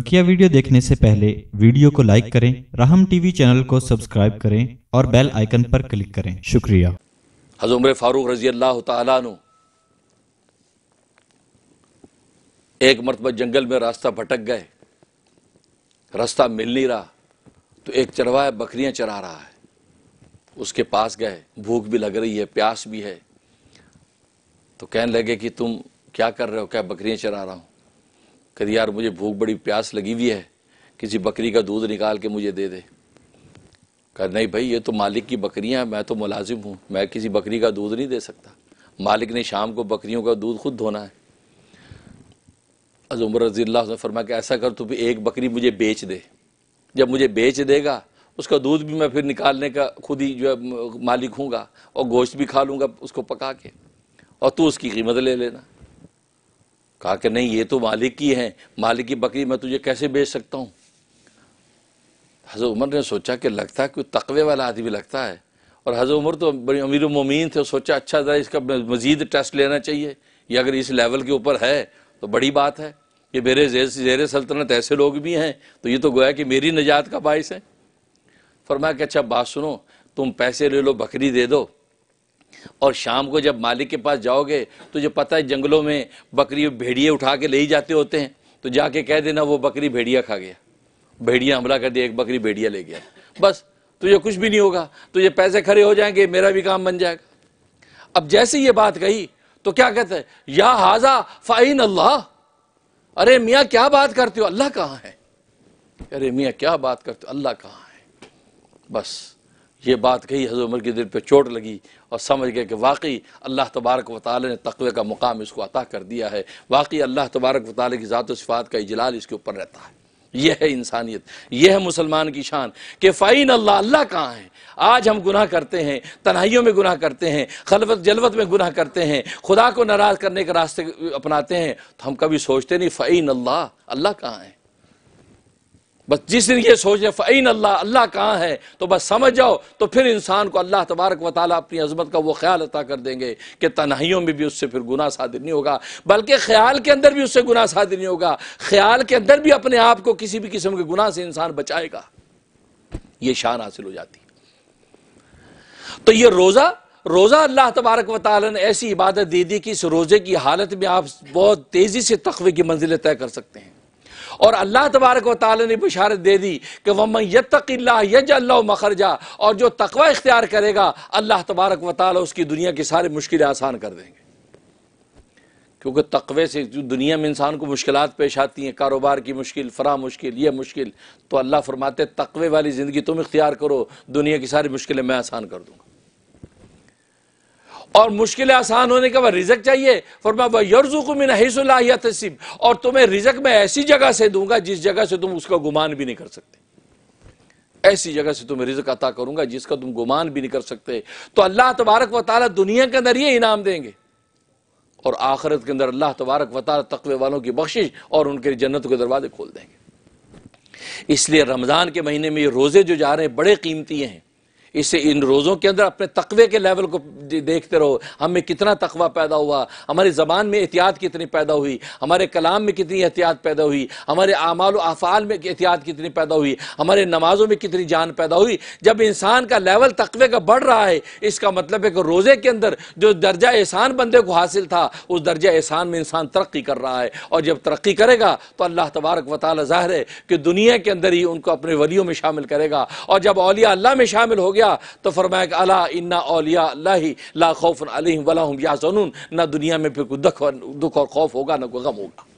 बकिया वीडियो देखने से पहले वीडियो को लाइक करें राहम टीवी चैनल को सब्सक्राइब करें और बेल आइकन पर क्लिक करें शुक्रिया हजूमर फारूक रजी अल्लाह एक मरतबा जंगल में रास्ता भटक गए रास्ता मिल नहीं रहा तो एक चरवाहा बकरियां चरा रहा है उसके पास गए भूख भी लग रही है प्यास भी है तो कहने लगे कि तुम क्या कर रहे हो क्या बकरियां चरा रहा हूं कर यार मुझे भूख बड़ी प्यास लगी हुई है किसी बकरी का दूध निकाल के मुझे दे दे कहा नहीं भाई ये तो मालिक की बकरियां मैं तो मुलाजिम हूँ मैं किसी बकरी का दूध नहीं दे सकता मालिक ने शाम को बकरियों का दूध खुद धोना है अजमर रजी अल्लाह ने फरमा कि ऐसा कर तू भी एक बकरी मुझे बेच दे जब मुझे बेच देगा उसका दूध भी मैं फिर निकालने का खुद ही जो है मालिक हूँगा और गोश्त भी खा लूँगा उसको पका के और तू उसकी कीमत ले लेना कहा कि नहीं ये तो मालिक की है मालिक की बकरी मैं तुझे कैसे बेच सकता हूँ हज़र उमर ने सोचा कि लगता है कि तकवे वाला आदमी लगता है और हज़र उमर तो बड़े अमीर मोमीन थे सोचा अच्छा ज़रा इसका मज़ीद टेस्ट लेना चाहिए ये अगर इस लेवल के ऊपर है तो बड़ी बात है ये मेरे जेर सल्तनत ऐसे लोग भी हैं तो ये तो गोया कि मेरी निजात का बायस है फरमाया कि अच्छा बात सुनो तुम पैसे ले लो बकरी दे दो और शाम को जब मालिक के पास जाओगे तो जो पता है जंगलों में बकरी भेड़िए उठा के ले ही जाते होते हैं तो जाके कह देना वो बकरी भेड़िया खा गया भेड़िया हमला कर दिया एक बकरी भेड़िया ले गया बस तुझे कुछ भी नहीं होगा तुझे पैसे खड़े हो जाएंगे मेरा भी काम बन जाएगा अब जैसे ये बात कही तो क्या कहते हैं या हाजा फ़ाइन अल्लाह अरे मियाँ क्या बात करते हो अल्लाह कहाँ है अरे मियाँ क्या बात करते हो अल्लाह कहाँ है बस ये बात कही हज़र उमर के दिल पर चोट लगी और समझ गए कि वाकई अल्लाह तबारक वाली ने तकवे का मुकाम इसको अता कर दिया है वाकई अल्लाह तबारक ताल की ज़ात सिफ़ात का इजलाल इसके ऊपर रहता है यह है इंसानियत यह है मुसलमान की शान कि फ़ाइन अल्लाह अल्लाह कहाँ है आज हम गुनाह करते हैं तन्हाइयों में गुनाह करते हैं खलवत जलवत में गुनाह करते हैं खुदा को नाराज़ करने के रास्ते अपनाते हैं तो हम कभी सोचते नहीं फ़ाइन अल्लाह अल्लाह कहाँ है बस जिस दिन ये सोचे फ़ैन अल्लाह अल्लाह कहाँ है तो बस समझ जाओ तो फिर इंसान को अल्लाह तबारक व ताली अपनी अजमत का वो ख्याल अता कर देंगे कि तनाइयों में भी उससे फिर गुना सादिर नहीं होगा बल्कि ख्याल के अंदर भी उससे गुना सादिर नहीं होगा ख्याल के अंदर भी अपने आप को किसी भी किस्म के गुनाह से इंसान बचाएगा ये शान हासिल हो जाती तो ये रोज़ा रोज़ा अल्लाह तबारक व ताली ने ऐसी इबादत दे दी कि इस रोज़े की हालत में आप बहुत तेज़ी से तखवे की मंजिलें तय कर सकते हैं और अल्लाह तबारक वाली ने बशारत दे दी कि वम यतल्ला मखरजा और जो तकवा इख्तियार करेगा अल्लाह तबारक वाल उसकी दुनिया की सारी मुश्किलें आसान कर देंगे क्योंकि तकवे से जो दुनिया में इंसान को मुश्किल पेश आती हैं कारोबार की मुश्किल फरा मुश्किल ये मुश्किल तो अल्लाह फरमाते तकवे वाली ज़िंदगी तुम इख्तियार करो दुनिया की सारी मुश्किलें मैं आसान कर दूँगा और मुश्किल आसान होने के बाद रिजक चाहिए फरमा वह यर्जुक मिन हैसुल्ला तसीब और तुम्हें रिजक में ऐसी जगह से दूंगा जिस जगह से तुम उसका गुमान भी नहीं कर सकते ऐसी जगह से तुम्हें रिजक अता करूंगा जिसका तुम गुमान भी नहीं कर सकते तो अल्लाह तबारक व ताली दुनिया के अंदर ये इनाम देंगे और आखिरत के अंदर अल्लाह तबारक व ताली तकवे वालों की बख्शिश और उनके जन्नत के दरवाजे खोल देंगे इसलिए रमज़ान के महीने में ये रोज़े जो जा रहे हैं बड़े कीमती हैं इसे इन रोज़ों के अंदर अपने तकवे के लेवल को देखते रहो हमें कितना तकवा पैदा हुआ हमारी ज़बान में एहतियात कितनी पैदा हुई हमारे कलाम में कितनी एहतियात पैदा हुई हमारे आमाल अफ़ाल में एहतियात कितनी पैदा हुई हमारे नमाजों में कितनी जान पैदा हुई जब इंसान का लेवल तकवे का बढ़ रहा है इसका मतलब है कि रोज़े के अंदर जो दर्जा एहसान बंदे को हासिल था उस दर्जा एहसान में इंसान तरक्की कर रहा है और जब तरक्की करेगा तो अल्लाह तबारक वाली ज़ाहिर है कि दुनिया के अंदर ही उनको अपने वलियों में शामिल करेगा और जब अलिया अल्लाह में शामिल हो गया गया तो फरमाया कि अला इन्ना औलिया लाही ला खौफ अलहम वला हम या दुनिया में फिर कोई दुख और खौफ होगा ना कोई गम होगा